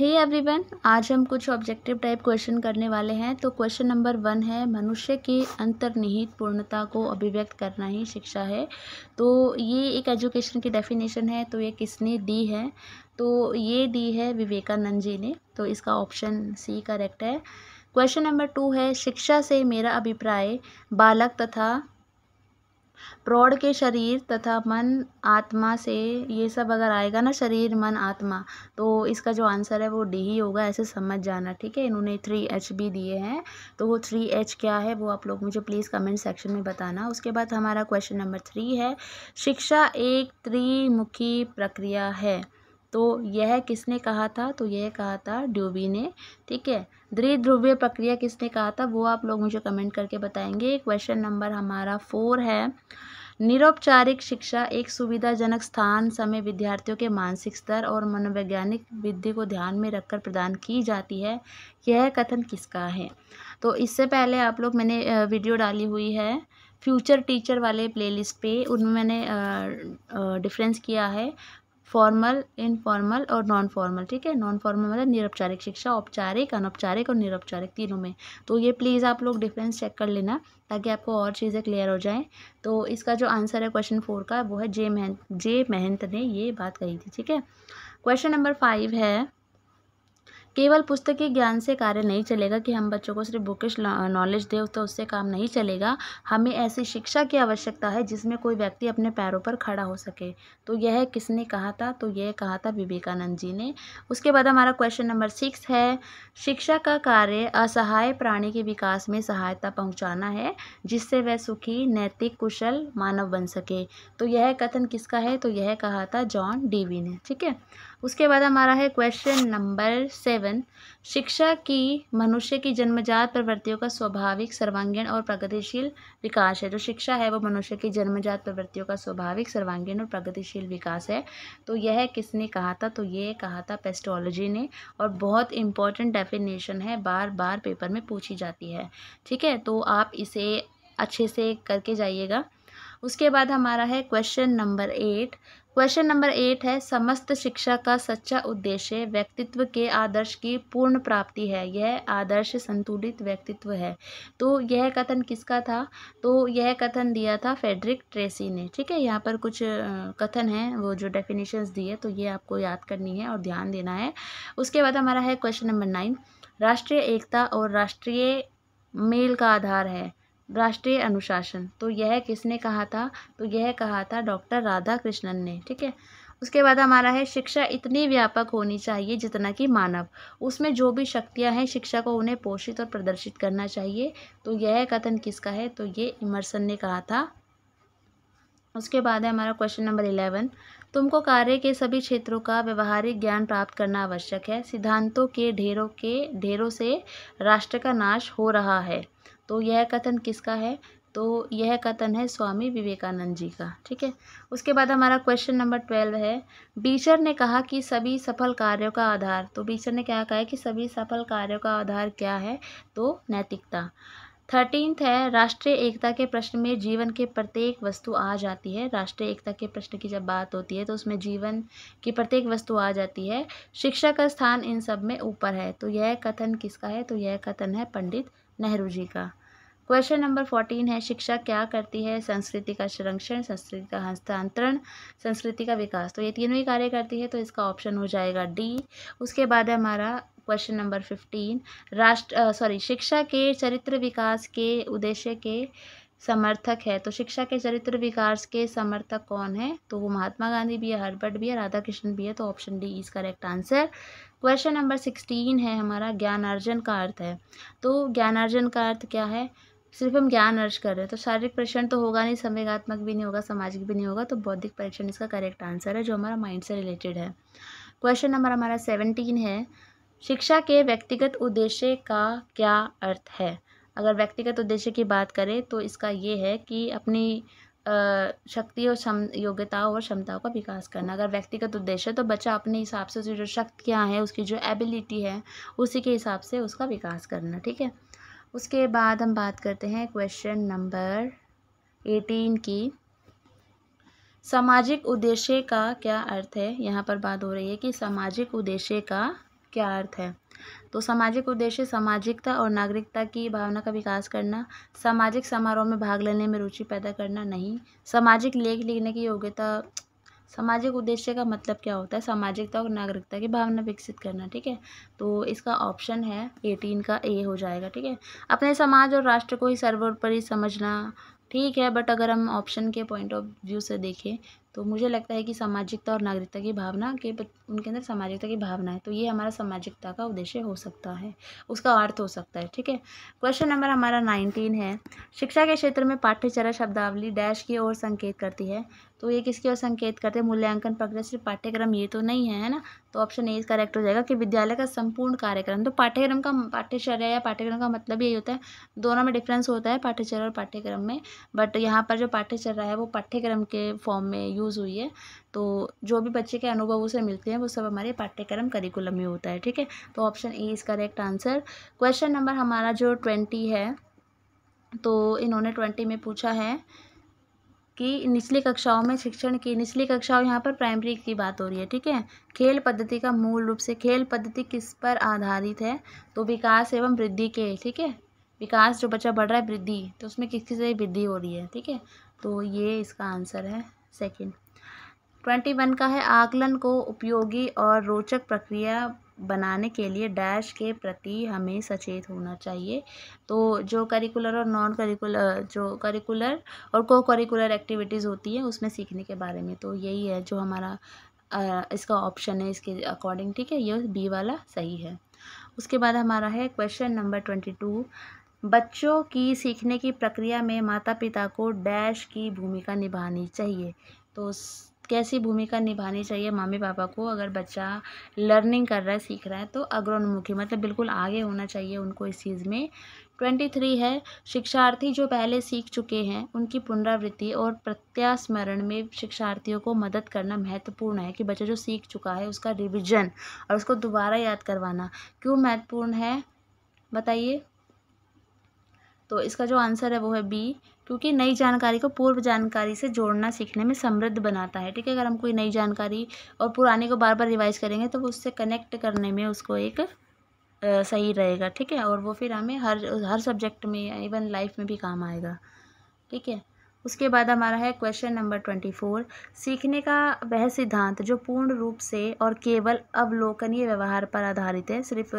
हे hey everyone आज हम कुछ ऑब्जेक्टिव टाइप क्वेश्चन करने वाले हैं तो क्वेश्चन नंबर वन है मनुष्य की अंतर्निहित पूर्णता को अभिव्यक्त करना ही शिक्षा है तो ये एक एजुकेशन की डेफिनेशन है तो ये किसने दी है तो ये दी है विवेकानंद जी ने तो इसका ऑप्शन सी करेक्ट है क्वेश्चन नंबर टू है शिक्षा से मेरा अभिप्राय बालक तथा प्रौढ़ के शरीर तथा मन आत्मा से ये सब अगर आएगा ना शरीर मन आत्मा तो इसका जो आंसर है वो डी ही होगा ऐसे समझ जाना ठीक है इन्होंने थ्री एच भी दिए हैं तो वो थ्री एच क्या है वो आप लोग मुझे प्लीज़ कमेंट सेक्शन में बताना उसके बाद हमारा क्वेश्चन नंबर थ्री है शिक्षा एक त्रिमुखी प्रक्रिया है तो यह किसने कहा था तो यह कहा था ड्यूबी ने ठीक है ध्रुवीय प्रक्रिया किसने कहा था वो आप लोग मुझे कमेंट करके बताएंगे क्वेश्चन नंबर हमारा फोर है निरौपचारिक शिक्षा एक सुविधाजनक स्थान समय विद्यार्थियों के मानसिक स्तर और मनोवैज्ञानिक विद्धि को ध्यान में रखकर प्रदान की जाती है यह कथन किसका है तो इससे पहले आप लोग मैंने वीडियो डाली हुई है फ्यूचर टीचर वाले प्लेलिस्ट पे उनमें मैंने डिफरेंस किया है फॉर्मल इनफॉर्मल और नॉन फॉर्मल ठीक है नॉन फॉर्मल मतलब निरपचारिक शिक्षा औपचारिक अनौपचारिक और निरपचारिक तीनों में तो ये प्लीज़ आप लोग डिफरेंस चेक कर लेना ताकि आपको और चीज़ें क्लियर हो जाएं तो इसका जो आंसर है क्वेश्चन फोर का वो है जे महंत जे महंत ने ये बात कही थी ठीक है क्वेश्चन नंबर फाइव है केवल पुस्तकीय ज्ञान से कार्य नहीं चलेगा कि हम बच्चों को सिर्फ बुकिश नॉलेज दे तो उससे काम नहीं चलेगा हमें ऐसी शिक्षा की आवश्यकता है जिसमें कोई व्यक्ति अपने पैरों पर खड़ा हो सके तो यह किसने कहा था तो यह कहा था विवेकानंद जी ने उसके बाद हमारा क्वेश्चन नंबर सिक्स है शिक्षा का कार्य असहाय प्राणी के विकास में सहायता पहुँचाना है जिससे वह सुखी नैतिक कुशल मानव बन सके तो यह कथन किसका है तो यह कहा था जॉन डीवी ने ठीक है उसके बाद हमारा है क्वेश्चन नंबर सेवन शिक्षा की मनुष्य की जन्मजात प्रवृत्तियों का स्वाभाविक सर्वांगीण और प्रगतिशील विकास है जो शिक्षा है वो मनुष्य की जन्मजात प्रवृत्तियों का स्वाभाविक सर्वांगीण और प्रगतिशील विकास है तो यह किसने कहा था तो ये कहा था पेस्टोलॉजी ने और बहुत इंपॉर्टेंट डेफिनेशन है बार बार पेपर में पूछी जाती है ठीक है तो आप इसे अच्छे से करके जाइएगा उसके बाद हमारा है question number eight question number eight है समस्त शिक्षा का सच्चा उद्देश्य व्यक्तित्व के आदर्श की पूर्ण प्राप्ति है यह आदर्श संतुलित व्यक्तित्व है तो यह कथन किसका था तो यह कथन दिया था फेडरिक ट्रेसी ने ठीक है यहाँ पर कुछ कथन है वो जो डेफिनेशंस दिए तो ये आपको याद करनी है और ध्यान देना है उसके बाद हमारा है क्वेश्चन नंबर नाइन राष्ट्रीय एकता और राष्ट्रीय मेल का आधार है राष्ट्रीय अनुशासन तो यह किसने कहा था तो यह कहा था डॉक्टर राधा कृष्णन ने ठीक है उसके बाद हमारा है शिक्षा इतनी व्यापक होनी चाहिए जितना कि मानव उसमें जो भी शक्तियां हैं शिक्षा को उन्हें पोषित और प्रदर्शित करना चाहिए तो यह कथन किसका है तो ये इमरसन ने कहा था उसके बाद है हमारा क्वेश्चन नंबर इलेवन तुमको कार्य के सभी क्षेत्रों का व्यवहारिक ज्ञान प्राप्त करना आवश्यक है सिद्धांतों के ढेरों के ढेरों से राष्ट्र का नाश हो रहा है तो यह कथन किसका है तो यह कथन है स्वामी विवेकानंद जी का ठीक है उसके बाद हमारा क्वेश्चन नंबर ट्वेल्व है बीचर ने कहा कि सभी सफल कार्यों का आधार तो बीचर ने क्या कहा है कि सभी सफल कार्यों का आधार क्या है तो नैतिकता थर्टींथ है राष्ट्रीय एकता के प्रश्न में जीवन के प्रत्येक वस्तु आ जाती है राष्ट्रीय एकता के प्रश्न की जब बात होती है तो उसमें जीवन की प्रत्येक वस्तु आ जाती है शिक्षा का स्थान इन सब में ऊपर है तो यह कथन किसका है तो यह कथन है पंडित नेहरू जी का क्वेश्चन नंबर फोर्टीन है शिक्षा क्या करती है संस्कृति का संरक्षण संस्कृति का हस्तांतरण संस्कृति का विकास तो ये तीनों ही कार्य करती है तो इसका ऑप्शन हो जाएगा डी उसके बाद है हमारा क्वेश्चन नंबर फिफ्टीन राष्ट्र सॉरी शिक्षा के चरित्र विकास के उद्देश्य के समर्थक है तो शिक्षा के चरित्र विकास के समर्थक कौन है तो वो महात्मा गांधी भी है हर्बर्ट भी है राधा कृष्ण भी है तो option D is correct answer question number sixteen है हमारा ज्ञानार्जन का अर्थ है तो ज्ञानार्जन का अर्थ क्या है सिर्फ हम ज्ञान अर्ज कर रहे हैं तो शारीरिक परीक्षण तो होगा नहीं संवेगात्मक भी नहीं होगा सामाजिक भी नहीं होगा तो बौद्धिक परीक्षण इसका करेक्ट आंसर है जो हमारा माइंड से रिलेटेड है क्वेश्चन नंबर हमारा सेवनटीन है शिक्षा के व्यक्तिगत उद्देश्य का क्या अर्थ है अगर व्यक्तिगत उद्देश्य की बात करें तो इसका ये है कि अपनी शक्ति और क्षम योग्यताओं और क्षमताओं का विकास करना अगर व्यक्तिगत उद्देश्य है तो बच्चा अपने हिसाब से उसकी जो शक्तियाँ हैं उसकी जो एबिलिटी है उसी के हिसाब से उसका विकास करना ठीक है उसके बाद हम बात करते हैं क्वेश्चन नंबर एटीन की सामाजिक उद्देश्य का क्या अर्थ है यहाँ पर बात हो रही है कि सामाजिक उद्देश्य का क्या अर्थ है तो सामाजिक उद्देश्य सामाजिकता और नागरिकता की भावना का विकास करना सामाजिक समारोह में भाग लेने में रुचि पैदा करना नहीं सामाजिक लेख लिखने की योग्यता सामाजिक उद्देश्य का मतलब क्या होता है सामाजिकता और नागरिकता की भावना विकसित करना ठीक है तो इसका ऑप्शन है एटीन का ए हो जाएगा ठीक है अपने समाज और राष्ट्र को ही सर्वोपरि समझना ठीक है बट अगर हम ऑप्शन के पॉइंट ऑफ व्यू से देखें तो मुझे लगता है कि सामाजिकता और नागरिकता की भावना के उनके अंदर सामाजिकता की भावना है तो ये हमारा सामाजिकता का उद्देश्य हो सकता है उसका अर्थ हो सकता है ठीक है क्वेश्चन नंबर हमारा नाइनटीन है शिक्षा के क्षेत्र में पाठ्यचर्या शब्दावली डैश की ओर संकेत करती है तो ये किसके ओर संकेत करते हैं मूल्यांकन प्रक्रिया सिर्फ पाठ्यक्रम ये तो नहीं है है ना तो ऑप्शन ए करेक्ट हो जाएगा कि विद्यालय का संपूर्ण कार्यक्रम तो पाठ्यक्रम का पाठ्यचर्या या पाठ्यक्रम का मतलब यही होता है दोनों में डिफरेंस होता है पाठ्यचर्या और पाठ्यक्रम में बट यहाँ पर जो पाठ्यचर्या है वो पाठ्यक्रम के फॉर्म में यूज़ हुई है तो जो भी बच्चे के अनुभव उसे मिलते हैं वो सब हमारे पाठ्यक्रम करिकुलम में होता है ठीक है तो option A is correct answer question number हमारा जो ट्वेंटी है तो इन्होंने ट्वेंटी में पूछा है कि निचली कक्षाओं में शिक्षण की निचली कक्षाओं यहाँ पर प्राइमरी की बात हो रही है ठीक है खेल पद्धति का मूल रूप से खेल पद्धति किस पर आधारित है तो विकास एवं वृद्धि के ठीक है विकास जो बच्चा बढ़ रहा है वृद्धि तो उसमें किस किस वृद्धि हो रही है ठीक है तो ये इसका आंसर है सेकेंड ट्वेंटी वन का है आकलन को उपयोगी और रोचक प्रक्रिया बनाने के लिए डैश के प्रति हमें सचेत होना चाहिए तो जो करिकुलर और नॉन करिकुलर जो करिकुलर और को करिकुलर एक्टिविटीज़ होती है उसमें सीखने के बारे में तो यही है जो हमारा आ, इसका ऑप्शन है इसके अकॉर्डिंग ठीक है ये बी वाला सही है उसके बाद हमारा है क्वेश्चन नंबर ट्वेंटी टू बच्चों की सीखने की प्रक्रिया में माता पिता को डैश की भूमिका निभानी चाहिए तो कैसी भूमिका निभानी चाहिए मम्मी पापा को अगर बच्चा लर्निंग कर रहा है सीख रहा है तो अग्रोन्मुखी मतलब बिल्कुल आगे होना चाहिए उनको इस चीज़ में ट्वेंटी थ्री है शिक्षार्थी जो पहले सीख चुके हैं उनकी पुनरावृत्ति और प्रत्यास्मरण में शिक्षार्थियों को मदद करना महत्वपूर्ण है कि बच्चा जो सीख चुका है उसका रिविजन और उसको दोबारा याद करवाना क्यों महत्वपूर्ण है बताइए तो इसका जो आंसर है वो है बी क्योंकि नई जानकारी को पूर्व जानकारी से जोड़ना सीखने में समृद्ध बनाता है ठीक है अगर हम कोई नई जानकारी और पुराने को बार बार रिवाइज करेंगे तो वो उससे कनेक्ट करने में उसको एक आ, सही रहेगा ठीक है और वो फिर हमें हर हर सब्जेक्ट में इवन लाइफ में भी काम आएगा ठीक है उसके बाद हमारा है क्वेश्चन नंबर ट्वेंटी फोर सीखने का वह सिद्धांत जो पूर्ण रूप से और केवल अवलोकनीय व्यवहार पर आधारित है सिर्फ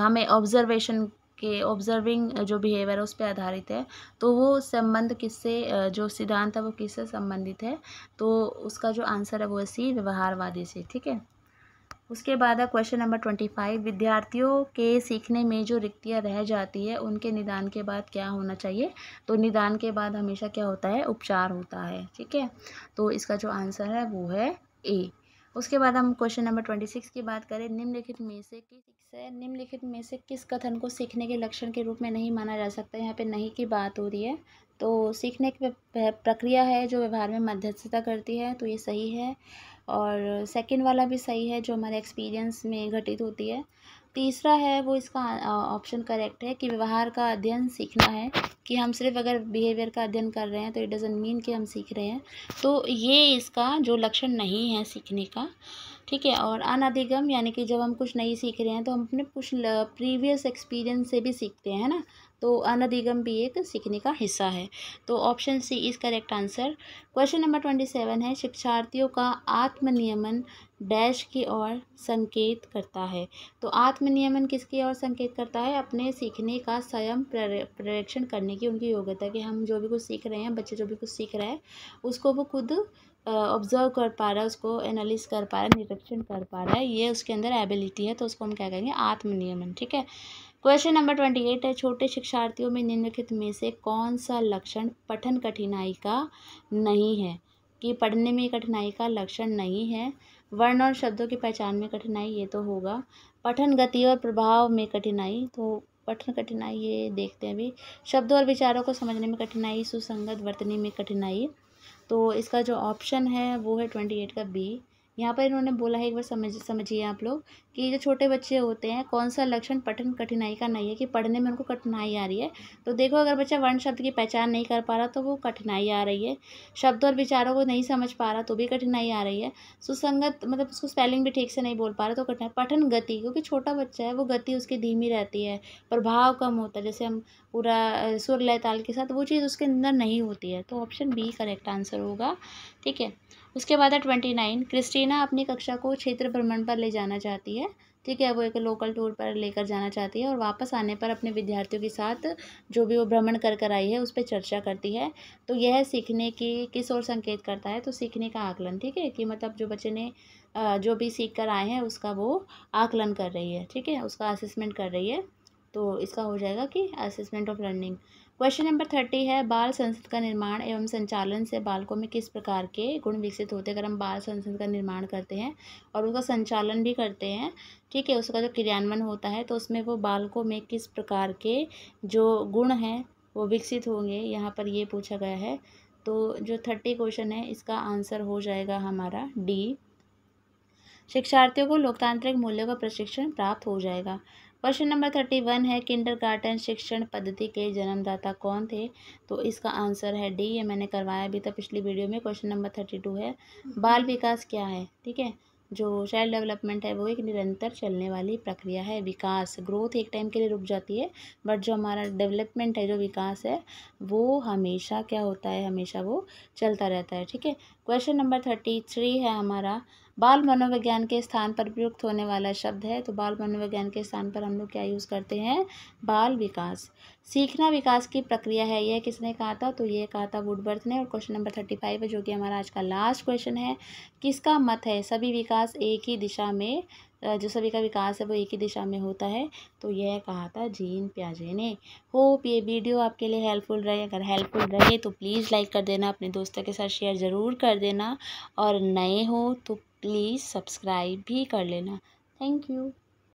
हमें ऑब्जर्वेशन के ऑब्जर्विंग जो बिहेवियर है उस पर आधारित है तो वो संबंध किससे जो सिद्धांत है वो किससे संबंधित है तो उसका जो आंसर है वो है सी व्यवहारवादी से ठीक है उसके बाद है क्वेश्चन नंबर ट्वेंटी फाइव विद्यार्थियों के सीखने में जो रिक्तियाँ रह जाती है उनके निदान के बाद क्या होना चाहिए तो निदान के बाद हमेशा क्या होता है उपचार होता है ठीक है तो इसका जो आंसर है वो है ए उसके बाद हम क्वेश्चन नंबर ट्वेंटी सिक्स की बात करें निम्नलिखित में से किस निम्नलिखित में से किस कथन को सीखने के लक्षण के रूप में नहीं माना जा सकता यहाँ पे नहीं की बात हो रही है तो सीखने की प्रक्रिया है जो व्यवहार में मध्यस्थता करती है तो ये सही है और सेकंड वाला भी सही है जो हमारे एक्सपीरियंस में घटित होती है तीसरा है वो इसका ऑप्शन करेक्ट है कि व्यवहार का अध्ययन सीखना है कि हम सिर्फ अगर बिहेवियर का अध्ययन कर रहे हैं तो इट डजेंट मीन कि हम सीख रहे हैं तो ये इसका जो लक्षण नहीं है सीखने का ठीक है और अनाधिगम यानी कि जब हम कुछ नहीं सीख रहे हैं तो हम अपने कुछ प्रीवियस एक्सपीरियंस से भी सीखते हैं ना तो अनधिगम भी एक सीखने का हिस्सा है तो option C is correct answer question number twenty seven है शिक्षार्थियों का आत्मनियमन डैश की ओर संकेत करता है तो आत्मनियमन किसकी ओर संकेत करता है अपने सीखने का स्वयं प्रेक्षण करने की उनकी योग्यता कि हम जो भी कुछ सीख रहे हैं बच्चे जो भी कुछ सीख रहे हैं उसको वो खुद ऑब्जर्व कर पा रहा है उसको एनालिस कर पा रहा है निरीक्षण कर पा रहा है ये उसके अंदर एबिलिटी है तो उसको हम क्या कहेंगे आत्मनियमन ठीक है क्वेश्चन नंबर ट्वेंटी एट है छोटे शिक्षार्थियों में निम्नलिखित में से कौन सा लक्षण पठन कठिनाई का नहीं है कि पढ़ने में कठिनाई का लक्षण नहीं है वर्ण और शब्दों की पहचान में कठिनाई ये तो होगा पठन गति और प्रभाव में कठिनाई तो पठन कठिनाई ये देखते हैं अभी शब्दों और विचारों को समझने में कठिनाई सुसंगत वर्तनी में कठिनाई तो इसका जो ऑप्शन है वो है ट्वेंटी एट का बी यहाँ पर इन्होंने बोला है एक बार समझ समझिए आप लोग कि जो छोटे बच्चे होते हैं कौन सा लक्षण पठन कठिनाई का नहीं है कि पढ़ने में उनको कठिनाई आ रही है तो देखो अगर बच्चा वर्ण शब्द की पहचान नहीं कर पा रहा तो वो कठिनाई आ रही है शब्द और विचारों को नहीं समझ पा रहा तो भी कठिनाई आ रही है सुसंगत मतलब उसको स्पेलिंग भी ठीक से नहीं बोल पा रहा तो कठिनाई पठन गति क्योंकि छोटा बच्चा है वो गति उसकी धीमी रहती है प्रभाव कम होता है जैसे हम पूरा सुर लय ताल के साथ वो चीज़ उसके अंदर नहीं होती है तो ऑप्शन बी करेक्ट आंसर होगा ठीक है उसके बाद है ट्वेंटी नाइन क्रिस्टीना अपनी कक्षा को क्षेत्र भ्रमण पर ले जाना चाहती है ठीक है वो एक लोकल टूर पर लेकर जाना चाहती है और वापस आने पर अपने विद्यार्थियों के साथ जो भी वो भ्रमण कर कर आई है उस पर चर्चा करती है तो यह सीखने की किस ओर संकेत करता है तो सीखने का आकलन ठीक है कि मतलब जो बच्चे ने जो भी सीख कर आए हैं उसका वो आकलन कर रही है ठीक है उसका असेसमेंट कर रही है तो इसका हो जाएगा कि assessment of learning question number thirty है बाल संसद का निर्माण एवं संचालन से बालकों में किस प्रकार के गुण विकसित होते हैं अगर हम बाल संसद का निर्माण करते हैं और उसका संचालन भी करते हैं ठीक है उसका जो क्रियान्वयन होता है तो उसमें वो बालकों में किस प्रकार के जो गुण हैं वो विकसित होंगे यहाँ पर ये पूछा गया है तो जो थर्टी क्वेश्चन है इसका आंसर हो जाएगा हमारा डी शिक्षार्थियों को लोकतांत्रिक मूल्यों का प्रशिक्षण प्राप्त हो जाएगा क्वेश्चन नंबर थर्टी वन है किंडरगार्टन शिक्षण पद्धति के जन्मदाता कौन थे तो इसका आंसर है डी ये मैंने करवाया अभी तक पिछली वीडियो में क्वेश्चन नंबर थर्टी टू है हम्म। बाल विकास क्या है ठीक है जो चाइल्ड डेवलपमेंट है वो एक निरंतर चलने वाली प्रक्रिया है विकास ग्रोथ एक टाइम के लिए रुक जाती है बट जो हमारा डेवलपमेंट है जो विकास है वो हमेशा क्या होता है हमेशा वो चलता रहता है ठीक है क्वेश्चन नंबर थर्टी थ्री है हमारा बाल मनोविज्ञान के स्थान पर प्रयुक्त होने वाला शब्द है तो बाल मनोविज्ञान के स्थान पर हम लोग क्या यूज़ करते हैं बाल विकास सीखना विकास की प्रक्रिया है यह किसने कहा था तो यह कहा था वुडबर्थ ने और क्वेश्चन नंबर थर्टी फाइव है जो कि हमारा आज का लास्ट क्वेश्चन है किसका मत है सभी विकास एक ही दिशा में जो सभी का विकास है वो एक ही दिशा में होता है तो यह कहा था जीन प्याजे ने होप ये वीडियो आपके लिए हेल्पफुल रहे अगर हेल्पफुल रहे तो प्लीज़ लाइक कर देना अपने दोस्तों के साथ शेयर ज़रूर कर देना और नए हो तो प्लीज़ सब्सक्राइब भी कर लेना थैंक यू